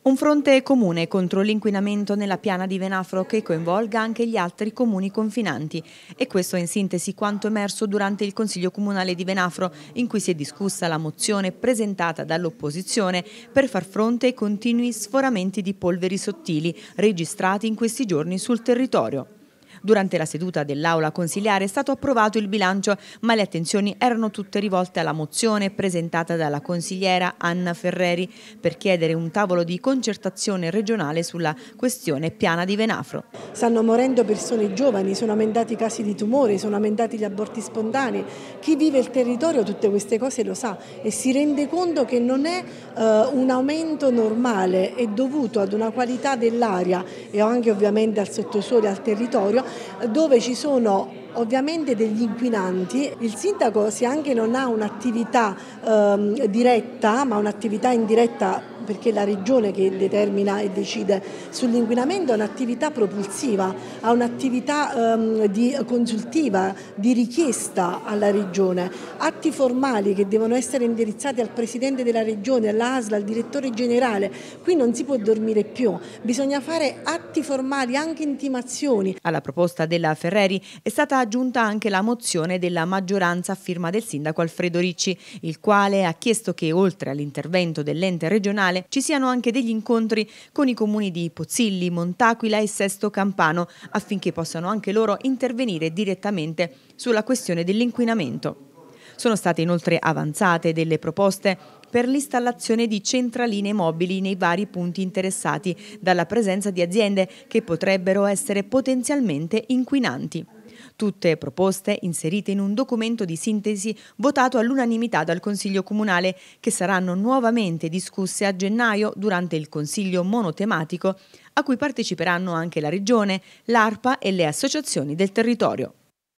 Un fronte comune contro l'inquinamento nella piana di Venafro che coinvolga anche gli altri comuni confinanti. E questo è in sintesi quanto emerso durante il Consiglio Comunale di Venafro, in cui si è discussa la mozione presentata dall'opposizione per far fronte ai continui sforamenti di polveri sottili registrati in questi giorni sul territorio. Durante la seduta dell'Aula consiliare è stato approvato il bilancio, ma le attenzioni erano tutte rivolte alla mozione presentata dalla consigliera Anna Ferreri per chiedere un tavolo di concertazione regionale sulla questione piana di Venafro. Stanno morendo persone giovani, sono aumentati i casi di tumori, sono aumentati gli aborti spontanei. Chi vive il territorio tutte queste cose lo sa e si rende conto che non è uh, un aumento normale, è dovuto ad una qualità dell'aria e anche ovviamente al sottosuolo e al territorio dove ci sono ovviamente degli inquinanti. Il sindaco se anche non ha un'attività eh, diretta, ma un'attività indiretta perché è la regione che determina e decide sull'inquinamento, ha un'attività propulsiva, ha un'attività ehm, di consultiva, di richiesta alla regione, atti formali che devono essere indirizzati al presidente della regione, all'ASLA, al direttore generale. Qui non si può dormire più, bisogna fare atti formali, anche intimazioni. Alla proposta proposta della Ferreri è stata aggiunta anche la mozione della maggioranza a firma del sindaco Alfredo Ricci, il quale ha chiesto che oltre all'intervento dell'ente regionale ci siano anche degli incontri con i comuni di Pozzilli, Montaquila e Sesto Campano affinché possano anche loro intervenire direttamente sulla questione dell'inquinamento. Sono state inoltre avanzate delle proposte per l'installazione di centraline mobili nei vari punti interessati dalla presenza di aziende che potrebbero essere potenzialmente inquinanti. Tutte proposte inserite in un documento di sintesi votato all'unanimità dal Consiglio Comunale, che saranno nuovamente discusse a gennaio durante il Consiglio monotematico, a cui parteciperanno anche la Regione, l'ARPA e le associazioni del territorio.